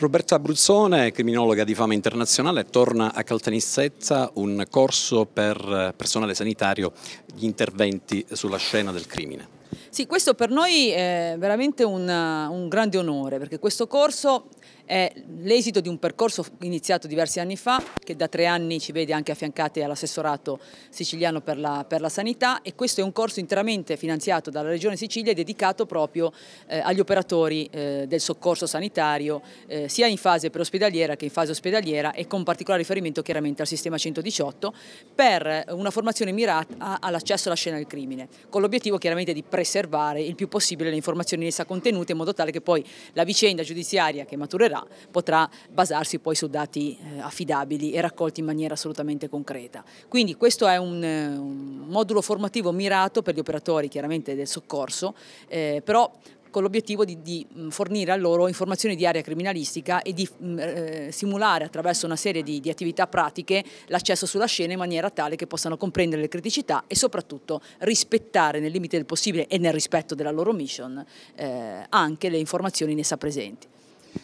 Roberta Abruzzone, criminologa di fama internazionale, torna a Caltanissetta un corso per personale sanitario, gli interventi sulla scena del crimine. Sì, questo per noi è veramente un, un grande onore perché questo corso è l'esito di un percorso iniziato diversi anni fa che da tre anni ci vede anche affiancati all'assessorato siciliano per la, per la, sanità e questo è un corso interamente finanziato dalla Regione Sicilia e dedicato proprio eh, agli operatori eh, del soccorso sanitario eh, sia in fase preospedaliera che in fase ospedaliera e con particolare riferimento chiaramente al sistema 118 per una formazione mirata all'accesso alla scena del crimine con l'obiettivo chiaramente di prevenire preservare il più possibile le informazioni in essa contenute in modo tale che poi la vicenda giudiziaria che maturerà potrà basarsi poi su dati eh, affidabili e raccolti in maniera assolutamente concreta. Quindi questo è un, eh, un modulo formativo mirato per gli operatori chiaramente del soccorso, eh, però con l'obiettivo di, di, fornire a loro informazioni di area criminalistica e di eh, simulare attraverso una serie di, di attività pratiche l'accesso sulla scena in maniera tale che possano comprendere le criticità e soprattutto rispettare nel limite del possibile e nel rispetto della loro mission eh, anche le informazioni in essa presenti.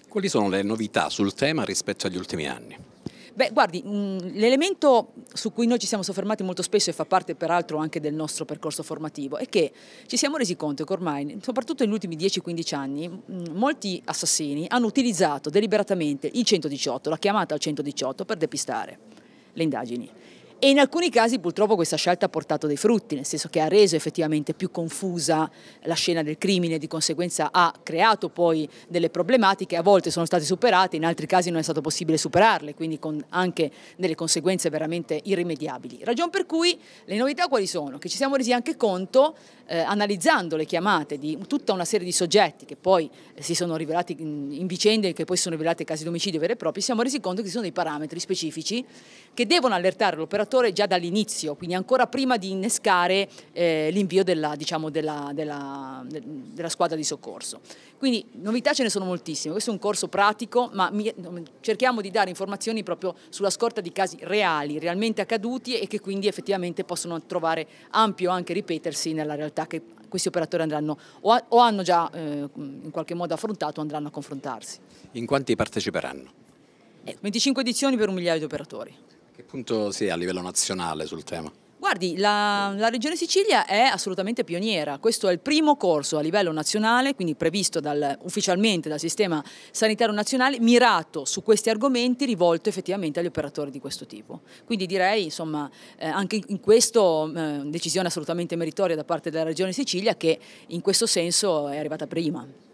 Quali sono le novità sul tema rispetto agli ultimi anni? Beh, guardi, mm, l'elemento su cui noi ci siamo soffermati molto spesso e fa parte peraltro anche del nostro percorso formativo è che ci siamo resi conto che ormai, soprattutto negli ultimi 10-15 anni, mm, molti assassini hanno utilizzato deliberatamente il 118, la chiamata al 118 per depistare le indagini. E in alcuni casi purtroppo questa scelta ha portato dei frutti, nel senso che ha reso effettivamente più confusa la scena del crimine, di conseguenza ha creato poi delle problematiche, a volte sono state superate, in altri casi non è stato possibile superarle, quindi con anche delle conseguenze veramente irrimediabili. Ragion per cui le novità quali sono? Che ci siamo resi anche conto, eh, analizzando le chiamate di tutta una serie di soggetti che poi eh, si sono rivelati in, vicende e che poi sono rivelate casi di omicidio veri e propri, ci siamo resi conto che ci sono dei parametri specifici che devono allertare l'operazione lavoratore già dall'inizio, quindi ancora prima di innescare eh, l'invio della, diciamo, della, della, della, squadra di soccorso. Quindi novità ce ne sono moltissime, questo è un corso pratico, ma mi, cerchiamo di dare informazioni proprio sulla scorta di casi reali, realmente accaduti e che quindi effettivamente possono trovare ampio anche ripetersi nella realtà che questi operatori andranno o, a, o hanno già eh, in qualche modo affrontato o andranno a confrontarsi. In quanti parteciperanno? 25 eh, edizioni per un migliaio di operatori. Che punto si è a livello nazionale sul tema? Guardi, la, la, Regione Sicilia è assolutamente pioniera, questo è il primo corso a livello nazionale, quindi previsto dal, ufficialmente dal Sistema Sanitario Nazionale, mirato su questi argomenti, rivolto effettivamente agli operatori di questo tipo. Quindi direi, insomma, eh, anche in questo eh, decisione assolutamente meritoria da parte della Regione Sicilia che in questo senso è arrivata prima.